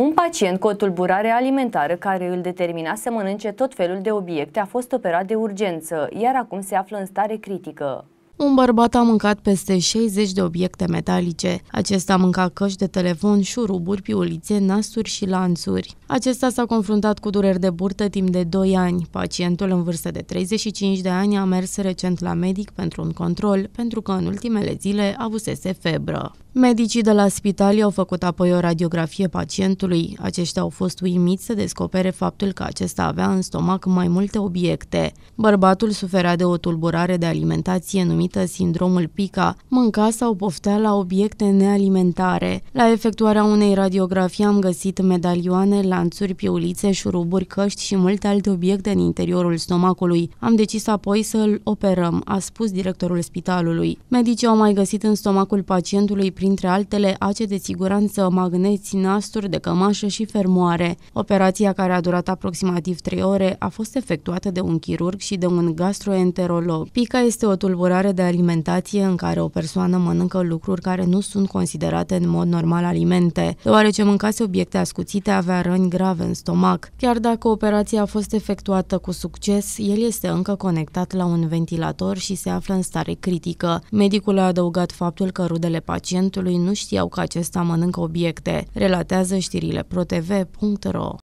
Un pacient cu o tulburare alimentară care îl determina să mănânce tot felul de obiecte a fost operat de urgență, iar acum se află în stare critică. Un bărbat a mâncat peste 60 de obiecte metalice. Acesta a mâncat căști de telefon, șuruburi, piulițe, nasuri și lanțuri. Acesta s-a confruntat cu dureri de burtă timp de 2 ani. Pacientul în vârstă de 35 de ani a mers recent la medic pentru un control, pentru că în ultimele zile avusese febră. Medicii de la spital au făcut apoi o radiografie pacientului. Aceștia au fost uimiți să descopere faptul că acesta avea în stomac mai multe obiecte. Bărbatul suferea de o tulburare de alimentație numită sindromul PICA, mânca sau poftea la obiecte nealimentare. La efectuarea unei radiografii am găsit medalioane, lanțuri, piulițe, șuruburi, căști și multe alte obiecte în interiorul stomacului. Am decis apoi să îl operăm, a spus directorul spitalului. Medicii au mai găsit în stomacul pacientului printre altele ace de siguranță, magneți, nasturi de cămașă și fermoare. Operația, care a durat aproximativ 3 ore, a fost efectuată de un chirurg și de un gastroenterolog. Pica este o tulburare de alimentație în care o persoană mănâncă lucruri care nu sunt considerate în mod normal alimente, deoarece mâncase obiecte ascuțite avea răni grave în stomac. Chiar dacă operația a fost efectuată cu succes, el este încă conectat la un ventilator și se află în stare critică. Medicul a adăugat faptul că rudele pacient. Pământului nu știau că acesta mănâncă obiecte, relatează știrile ProTV.ro.